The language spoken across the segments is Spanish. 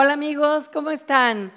Hola amigos, ¿cómo están?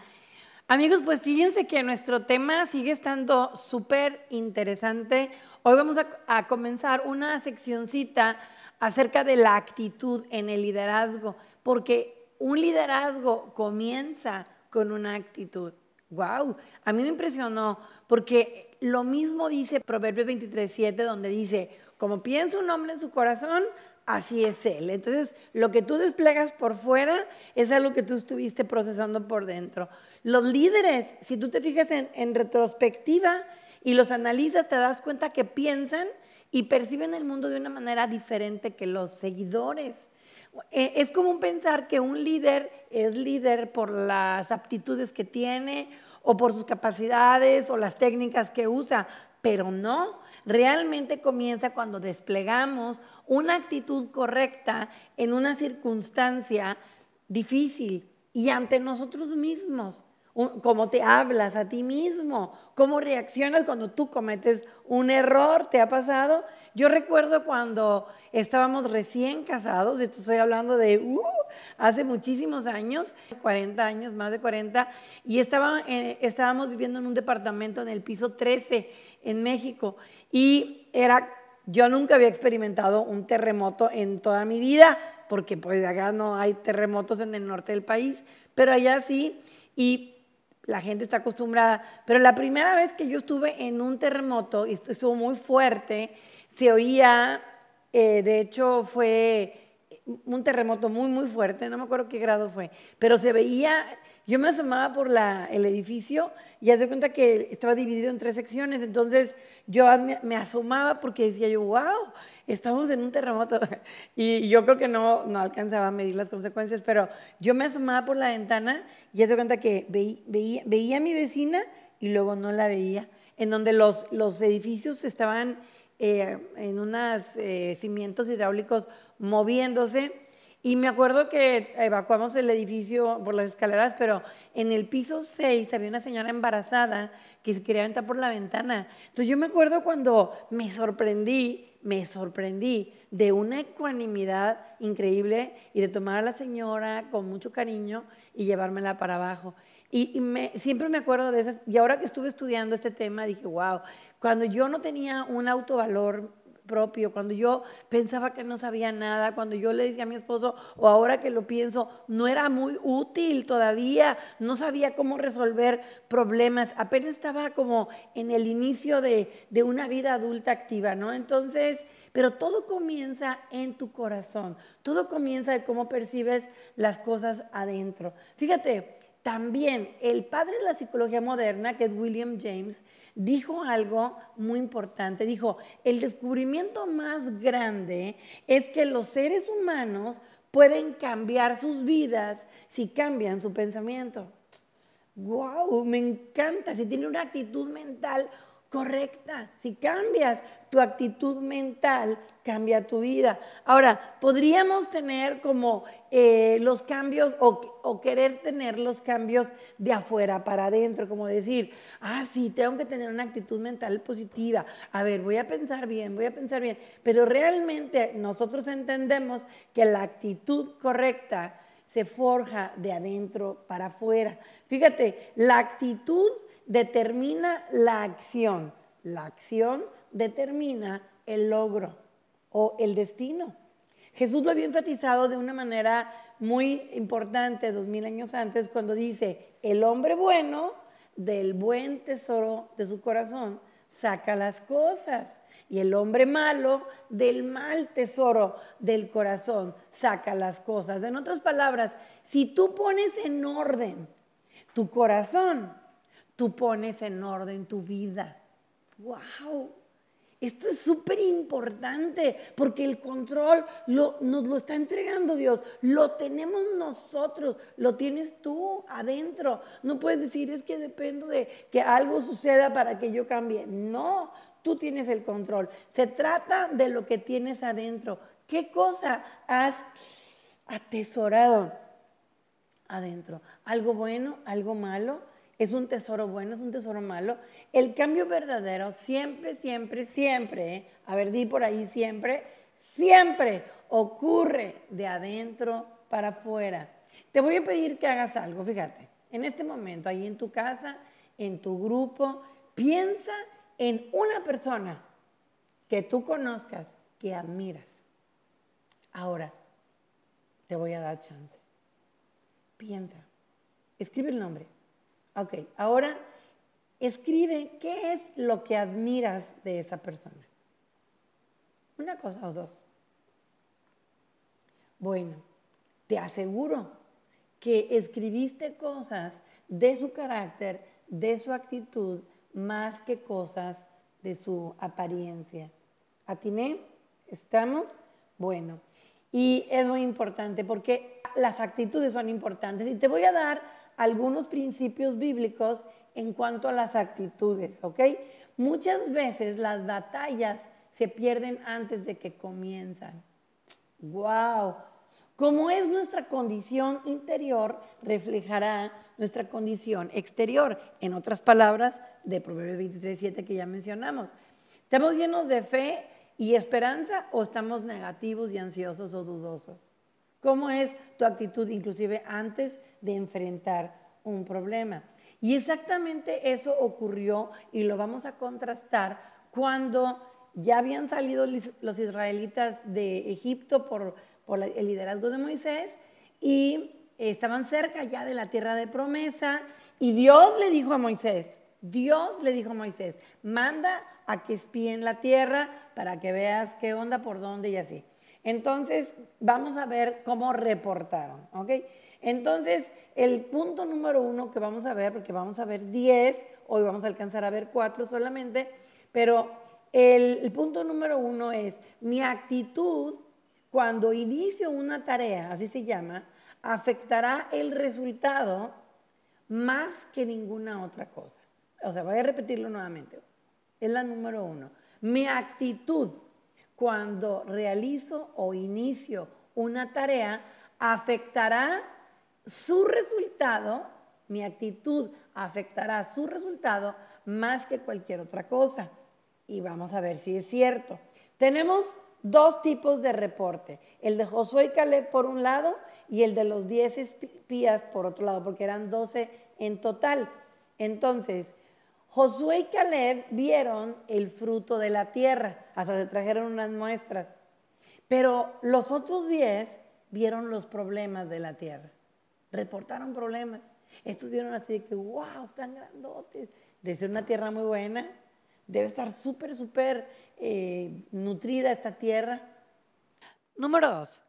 Amigos, pues fíjense que nuestro tema sigue estando súper interesante. Hoy vamos a, comenzar una seccioncita acerca de la actitud en el liderazgo, porque un liderazgo comienza con una actitud. ¡Wow! A mí me impresionó, porque lo mismo dice Proverbios 23, 7, donde dice, como piensa un hombre en su corazón, así es Él. Entonces, lo que tú desplegas por fuera es algo que tú estuviste procesando por dentro. Los líderes, si tú te fijas en, retrospectiva y los analizas, te das cuenta que piensan y perciben el mundo de una manera diferente que los seguidores. E, es común pensar que un líder es líder por las aptitudes que tiene o por sus capacidades o las técnicas que usa, pero no realmente comienza cuando desplegamos una actitud correcta en una circunstancia difícil y ante nosotros mismos. Cómo te hablas a ti mismo, cómo reaccionas cuando tú cometes un error, ¿te ha pasado? Yo recuerdo cuando estábamos recién casados, esto estoy hablando de uh, hace muchísimos años, 40 años, más de 40, y eh, estábamos viviendo en un departamento en el piso 13 en México. Y era, yo nunca había experimentado un terremoto en toda mi vida, porque pues acá no hay terremotos en el norte del país, pero allá sí, y la gente está acostumbrada. Pero la primera vez que yo estuve en un terremoto, y estuvo muy fuerte, se oía, eh, de hecho fue un terremoto muy, muy fuerte, no me acuerdo qué grado fue, pero se veía, yo me asomaba por la, el edificio y hace cuenta que estaba dividido en tres secciones, entonces yo me, asomaba porque decía yo, wow, estamos en un terremoto. Y yo creo que no, no alcanzaba a medir las consecuencias, pero yo me asomaba por la ventana y hace cuenta que veía, veía, a mi vecina y luego no la veía, en donde los, los edificios estaban eh, en unos eh, cimientos hidráulicos moviéndose. Y me acuerdo que evacuamos el edificio por las escaleras, pero en el piso 6 había una señora embarazada que se quería aventar por la ventana. Entonces yo me acuerdo cuando me sorprendí, me sorprendí de una ecuanimidad increíble y de tomar a la señora con mucho cariño y llevármela para abajo. Y, siempre me acuerdo de esas, y ahora que estuve estudiando este tema, dije, wow, cuando yo no tenía un autovalor propio, cuando yo pensaba que no sabía nada, cuando yo le decía a mi esposo, o ahora que lo pienso, no era muy útil todavía, no sabía cómo resolver problemas, apenas estaba como en el inicio de, de una vida adulta activa, ¿no? Entonces, pero todo comienza en tu corazón, todo comienza de cómo percibes las cosas adentro. Fíjate, también el padre de la psicología moderna, que es William James, dijo algo muy importante. Dijo, el descubrimiento más grande es que los seres humanos pueden cambiar sus vidas si cambian su pensamiento. ¡Wow! Me encanta. Si tiene una actitud mental correcta, si cambias tu actitud mental cambia tu vida. Ahora, podríamos tener como eh, los cambios o, o, querer tener los cambios de afuera para adentro, como decir, ah, sí, tengo que tener una actitud mental positiva, a ver, voy a pensar bien, voy a pensar bien, pero realmente nosotros entendemos que la actitud correcta se forja de adentro para afuera. Fíjate, la actitud determina la acción, la acción determina el logro o el destino. Jesús lo había enfatizado de una manera muy importante dos mil años antes cuando dice, el hombre bueno del buen tesoro de su corazón saca las cosas y el hombre malo del mal tesoro del corazón saca las cosas. En otras palabras, si tú pones en orden tu corazón, tú pones en orden tu vida. ¡Wow! Esto es súper importante porque el control nos lo está entregando Dios. Lo tenemos nosotros, lo tienes tú adentro. No puedes decir es que dependo de que algo suceda para que yo cambie. No, tú tienes el control. Se trata de lo que tienes adentro. ¿Qué cosa has atesorado adentro? ¿Algo bueno, algo malo? es un tesoro bueno, es un tesoro malo. El cambio verdadero siempre, siempre, siempre, ¿eh? a ver, di por ahí siempre, siempre ocurre de adentro para afuera. Te voy a pedir que hagas algo, fíjate, en este momento, ahí en tu casa, en tu grupo, piensa en una persona que tú conozcas, que admiras. Ahora, te voy a dar chance. Piensa, escribe el nombre, Ok, ahora escribe qué es lo que admiras de esa persona. Una cosa o dos. Bueno, te aseguro que escribiste cosas de su carácter, de su actitud, más que cosas de su apariencia. ¿Atiné? ¿Estamos? Bueno. Y es muy importante porque las actitudes son importantes. Y te voy a dar algunos principios bíblicos en cuanto a las actitudes, ¿ok? Muchas veces las batallas se pierden antes de que comienzan. ¡Wow! Como es nuestra condición interior, reflejará nuestra condición exterior. En otras palabras, de Proverbios 23, que ya mencionamos. ¿Estamos llenos de fe y esperanza o estamos negativos y ansiosos o dudosos? ¿Cómo es tu actitud inclusive antes de enfrentar un problema? Y exactamente eso ocurrió y lo vamos a contrastar cuando ya habían salido los israelitas de Egipto por, el liderazgo de Moisés y estaban cerca ya de la tierra de promesa y Dios le dijo a Moisés, Dios le dijo a Moisés, manda a que espíen la tierra para que veas qué onda, por dónde y así. Entonces, vamos a ver cómo reportaron, ¿ok? Entonces, el punto número uno que vamos a ver, porque vamos a ver 10, hoy vamos a alcanzar a ver 4 solamente, pero el, el, punto número uno es mi actitud cuando inicio una tarea, así se llama, afectará el resultado más que ninguna otra cosa. O sea, voy a repetirlo nuevamente. Es la número uno. Mi actitud cuando realizo o inicio una tarea afectará su resultado, mi actitud afectará su resultado más que cualquier otra cosa. Y vamos a ver si es cierto. Tenemos dos tipos de reporte, el de Josué y Caleb por un lado y el de los 10 espías por otro lado, porque eran 12 en total. Entonces, Josué y Caleb vieron el fruto de la tierra, hasta se trajeron unas muestras. Pero los otros diez vieron los problemas de la tierra, reportaron problemas. Estos vieron así de que, wow, están grandotes. Debe ser una tierra muy buena, debe estar súper, súper eh, nutrida esta tierra. Número dos,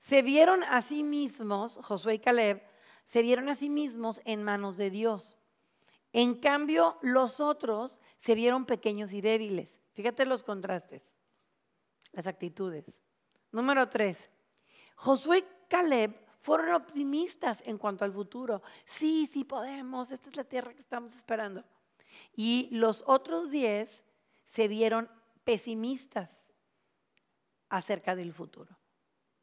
se vieron a sí mismos, Josué y Caleb, se vieron a sí mismos en manos de Dios. En cambio, los otros se vieron pequeños y débiles. Fíjate los contrastes, las actitudes. Número tres, Josué y Caleb fueron optimistas en cuanto al futuro. Sí, sí podemos, esta es la tierra que estamos esperando. Y los otros diez se vieron pesimistas acerca del futuro.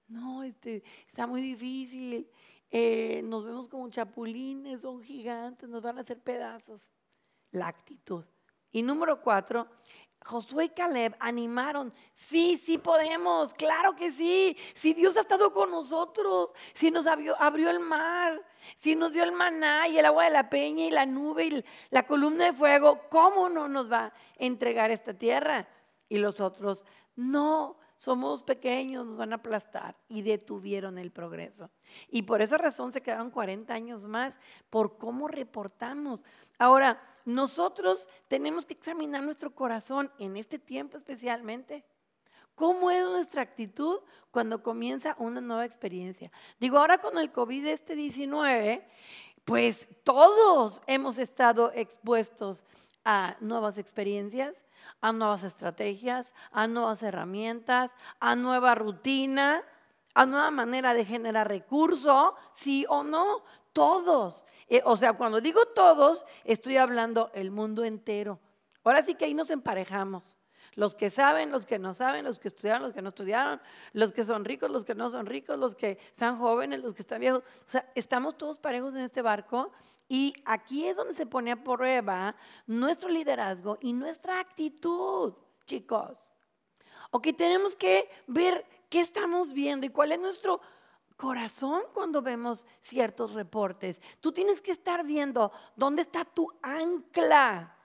No, este, está muy difícil, eh, nos vemos como chapulines, son gigantes, nos van a hacer pedazos. La actitud. Y número cuatro, Josué y Caleb animaron, sí, sí podemos, claro que sí, si Dios ha estado con nosotros, si nos abrió, abrió, el mar, si nos dio el maná y el agua de la peña y la nube y la columna de fuego, ¿cómo no nos va a entregar esta tierra? Y los otros, no, somos pequeños, nos van a aplastar. Y detuvieron el progreso. Y por esa razón se quedaron 40 años más, por cómo reportamos. Ahora, nosotros tenemos que examinar nuestro corazón en este tiempo especialmente. ¿Cómo es nuestra actitud cuando comienza una nueva experiencia? Digo, ahora con el COVID este 19, pues todos hemos estado expuestos a nuevas experiencias, a nuevas estrategias, a nuevas herramientas, a nueva rutina, a nueva manera de generar recursos, sí o no, todos. Eh, o sea, cuando digo todos, estoy hablando el mundo entero. Ahora sí que ahí nos emparejamos. Los que saben, los que no saben, los que estudiaron, los que no estudiaron, los que son ricos, los que no son ricos, los que están jóvenes, los que están viejos. O sea, estamos todos parejos en este barco y aquí es donde se pone a prueba nuestro liderazgo y nuestra actitud, chicos. Ok, tenemos que ver qué estamos viendo y cuál es nuestro corazón cuando vemos ciertos reportes. Tú tienes que estar viendo dónde está tu ancla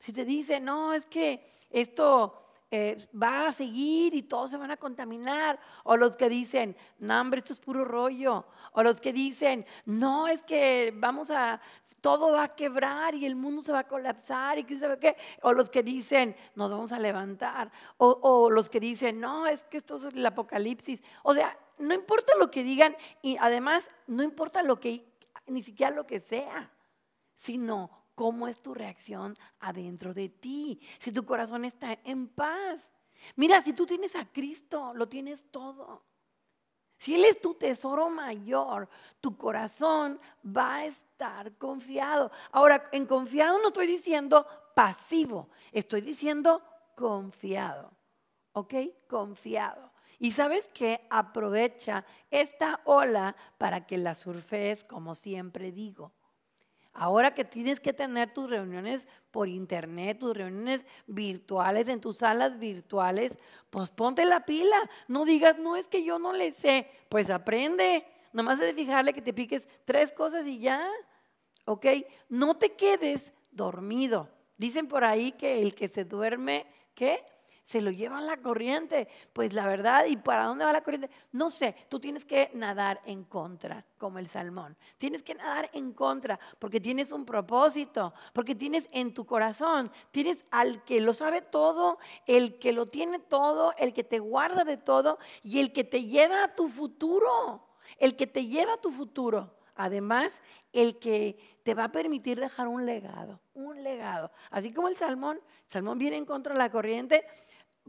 si te dice, no, es que esto eh, va a seguir y todos se van a contaminar, o los que dicen, no, hombre, esto es puro rollo, o los que dicen, no, es que vamos a, todo va a quebrar y el mundo se va a colapsar y sabe qué, o los que dicen, nos vamos a levantar, o, o los que dicen, no, es que esto es el apocalipsis, o sea, no importa lo que digan y además no importa lo que, ni siquiera lo que sea, sino cómo es tu reacción adentro de ti, si tu corazón está en paz. Mira, si tú tienes a Cristo, lo tienes todo. Si Él es tu tesoro mayor, tu corazón va a estar confiado. Ahora, en confiado no estoy diciendo pasivo, estoy diciendo confiado. ¿Ok? Confiado. Y sabes que aprovecha esta ola para que la surfees, como siempre digo. Ahora que tienes que tener tus reuniones por internet, tus reuniones virtuales, en tus salas virtuales, pues ponte la pila. No digas, no es que yo no le sé. Pues aprende. Nomás es de fijarle que te piques tres cosas y ya. ¿Ok? No te quedes dormido. Dicen por ahí que el que se duerme, ¿qué? se lo lleva la corriente. Pues la verdad, ¿y para dónde va la corriente? No sé, tú tienes que nadar en contra, como el salmón. Tienes que nadar en contra, porque tienes un propósito, porque tienes en tu corazón, tienes al que lo sabe todo, el que lo tiene todo, el que te guarda de todo y el que te lleva a tu futuro, el que te lleva a tu futuro. Además, el que te va a permitir dejar un legado, un legado. Así como el salmón, el salmón viene en contra de la corriente,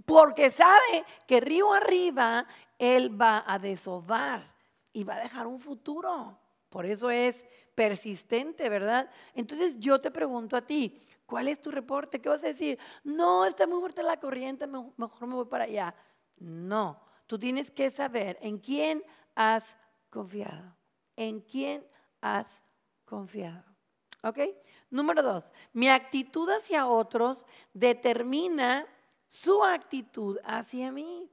porque sabe que río arriba él va a desovar y va a dejar un futuro. Por eso es persistente, ¿verdad? Entonces yo te pregunto a ti, ¿cuál es tu reporte? ¿Qué vas a decir? No, está muy fuerte la corriente, mejor me voy para allá. No, tú tienes que saber en quién has confiado, en quién has confiado. ¿Ok? Número dos, mi actitud hacia otros determina su actitud hacia mí.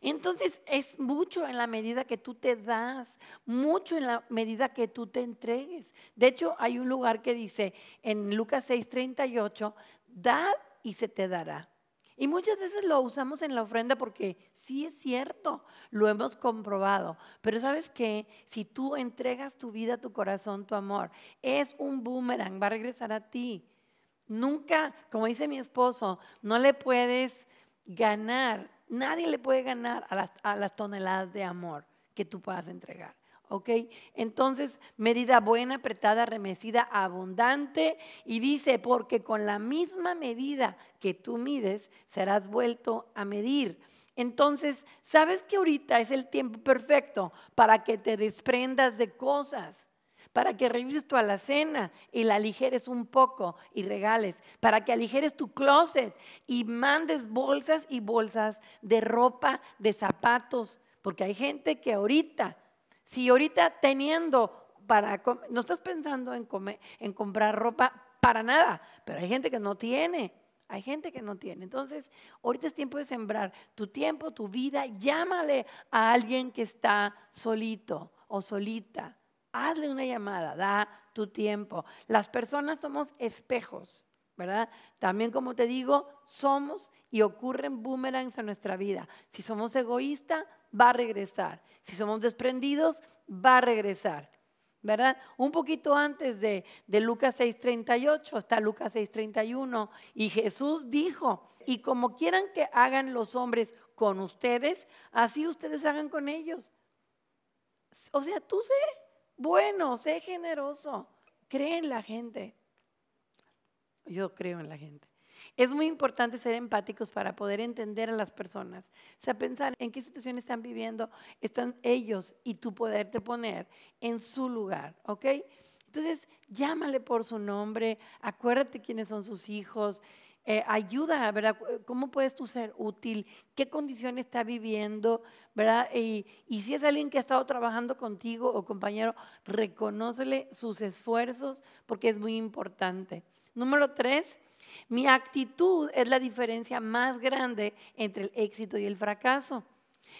Entonces es mucho en la medida que tú te das, mucho en la medida que tú te entregues. De hecho, hay un lugar que dice en Lucas 6:38, dad y se te dará. Y muchas veces lo usamos en la ofrenda porque sí es cierto, lo hemos comprobado. Pero sabes que si tú entregas tu vida, tu corazón, tu amor, es un boomerang, va a regresar a ti. Nunca, como dice mi esposo, no le puedes ganar, nadie le puede ganar a las, toneladas de amor que tú puedas entregar. Entonces, medida buena, apretada, remecida, abundante. Y dice, porque con la misma medida que tú mides, serás vuelto a medir. Entonces, ¿sabes que ahorita es el tiempo perfecto para que te desprendas de cosas? para que revises tu alacena y la aligeres un poco y regales, para que aligeres tu closet y mandes bolsas y bolsas de ropa, de zapatos, porque hay gente que ahorita, si ahorita teniendo para, no estás pensando en, en comprar ropa para nada, pero hay gente que no tiene. Hay gente que no tiene. Entonces, ahorita es tiempo de sembrar tu tiempo, tu vida. Llámale a alguien que está solito o solita Hazle una llamada, da tu tiempo. Las personas somos espejos, ¿verdad? También como te digo, somos y ocurren boomerangs en nuestra vida. Si somos egoístas, va a regresar. Si somos desprendidos, va a regresar. ¿Verdad? Un poquito antes de, de Lucas 6:38 está Lucas 6:31 y Jesús dijo, y como quieran que hagan los hombres con ustedes, así ustedes hagan con ellos. O sea, tú sé bueno, sé generoso, cree en la gente. Yo creo en la gente. Es muy importante ser empáticos para poder entender a las personas. O sea, pensar en qué situación están viviendo, están ellos y tú poderte poner en su lugar, ¿ok? Entonces, llámale por su nombre, acuérdate quiénes son sus hijos, eh, ayuda, ¿verdad? Eh, ¿Cómo puedes tú ser útil? ¿Qué condición está viviendo, ¿verdad? Y, y, si es alguien que ha estado trabajando contigo o compañero, reconócele sus esfuerzos porque es muy importante. Número tres, mi actitud es la diferencia más grande entre el éxito y el fracaso.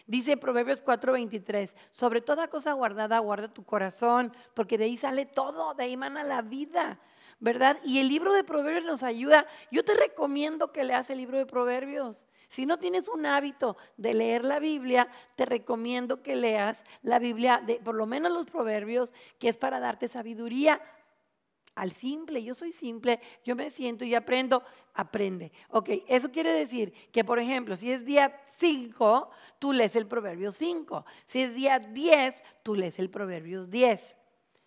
Dice Proverbios 4:23, sobre toda cosa guardada, guarda tu corazón, porque de ahí sale todo, de ahí mana la vida. ¿verdad? Y el libro de Proverbios nos ayuda. Yo te recomiendo que leas el libro de Proverbios. Si no tienes un hábito de leer la Biblia, te recomiendo que leas la Biblia, de, por lo menos los Proverbios, que es para darte sabiduría al simple. Yo soy simple, yo me siento y aprendo, aprende. Ok, eso quiere decir que, por ejemplo, si es día 5, tú lees el Proverbio 5. Si es día 10, tú lees el Proverbio 10.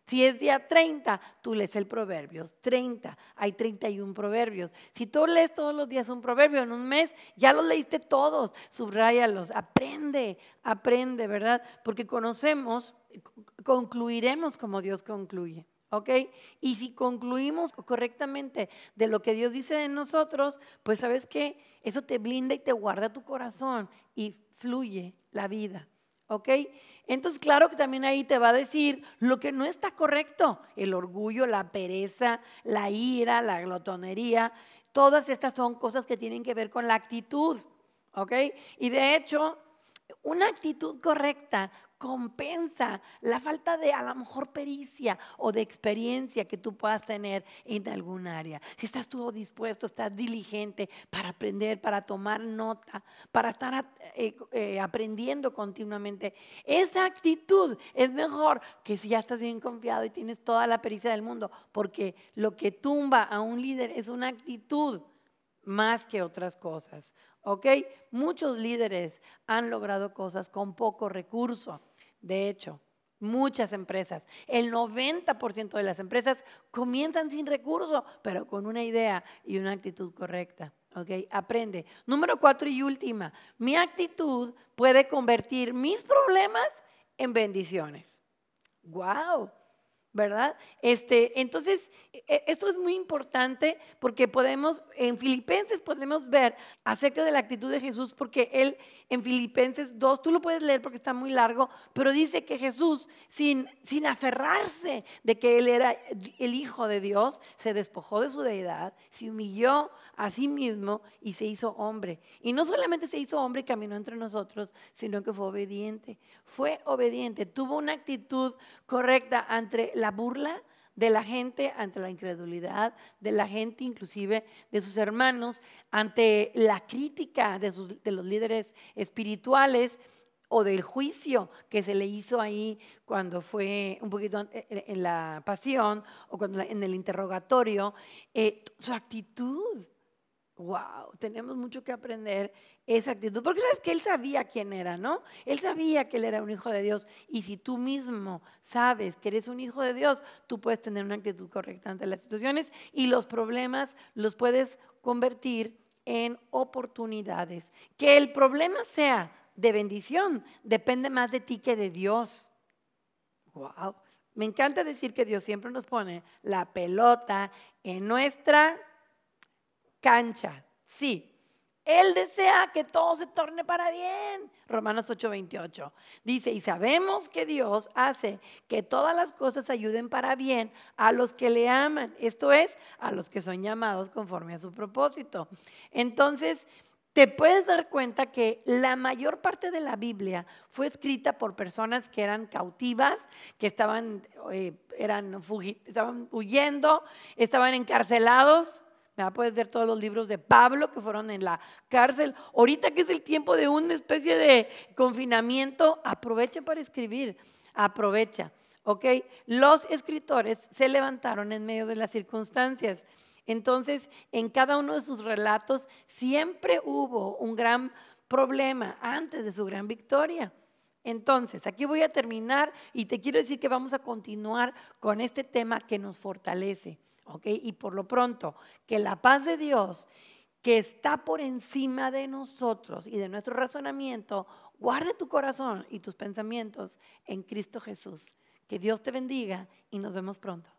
Si es día 30, tú lees el Proverbios 30. Hay 31 proverbios. Si tú lees todos los días un proverbio en un mes, ya los leíste todos. Subrayalos. Aprende, aprende, ¿verdad? Porque conocemos, concluiremos como Dios concluye. ¿Ok? Y si concluimos correctamente de lo que Dios dice de nosotros, pues sabes que eso te blinda y te guarda tu corazón y fluye la vida. ¿Ok? Entonces, claro que también ahí te va a decir lo que no está correcto. El orgullo, la pereza, la ira, la glotonería. Todas estas son cosas que tienen que ver con la actitud. Y de hecho, una actitud correcta compensa la falta de a lo mejor pericia o de experiencia que tú puedas tener en algún área. Si estás tú dispuesto, estás diligente para aprender, para tomar nota, para estar eh, eh, aprendiendo continuamente, esa actitud es mejor que si ya estás bien confiado y tienes toda la pericia del mundo, porque lo que tumba a un líder es una actitud más que otras cosas. ¿Ok? Muchos líderes han logrado cosas con poco recurso. De hecho, muchas empresas, el 90% de las empresas comienzan sin recurso, pero con una idea y una actitud correcta. ¿Ok? Aprende. Número cuatro y última, mi actitud puede convertir mis problemas en bendiciones. ¡Wow! ¿verdad? Este, entonces, e, e, esto es muy importante porque podemos, en Filipenses podemos ver acerca de la actitud de Jesús, porque él en Filipenses 2, tú lo puedes leer porque está muy largo, pero dice que Jesús, sin, sin aferrarse de que él era el Hijo de Dios, se despojó de su deidad, se humilló a sí mismo y se hizo hombre. Y no solamente se hizo hombre y caminó entre nosotros, sino que fue obediente. Fue obediente, tuvo una actitud correcta ante la burla de la gente, ante la incredulidad de la gente, inclusive de sus hermanos, ante la crítica de, los líderes espirituales o del juicio que se le hizo ahí cuando fue un poquito eh, eh, en la pasión o cuando en el interrogatorio, eh, su actitud wow, tenemos mucho que aprender esa actitud. Porque sabes que él sabía quién era, ¿no? Él sabía que él era un hijo de Dios. Y si tú mismo sabes que eres un hijo de Dios, tú puedes tener una actitud correcta ante las situaciones y los problemas los puedes convertir en oportunidades. Que el problema sea de bendición depende más de ti que de Dios. Wow. Me encanta decir que Dios siempre nos pone la pelota en nuestra cancha. Sí, Él desea que todo se torne para bien. Romanos 8:28. Dice, y sabemos que Dios hace que todas las cosas ayuden para bien a los que le aman. Esto es, a los que son llamados conforme a su propósito. Entonces, te puedes dar cuenta que la mayor parte de la Biblia fue escrita por personas que eran cautivas, que estaban, eh, estaban huyendo, estaban encarcelados, a Puedes ver todos los libros de Pablo que fueron en la cárcel. Ahorita que es el tiempo de una especie de confinamiento, aprovecha para escribir, aprovecha. ¿Ok? Los escritores se levantaron en medio de las circunstancias. Entonces, en cada uno de sus relatos siempre hubo un gran problema antes de su gran victoria. Entonces, aquí voy a terminar y te quiero decir que vamos a continuar con este tema que nos fortalece. Y por lo pronto, que la paz de Dios, que está por encima de nosotros y de nuestro razonamiento, guarde tu corazón y tus pensamientos en Cristo Jesús. Que Dios te bendiga y nos vemos pronto.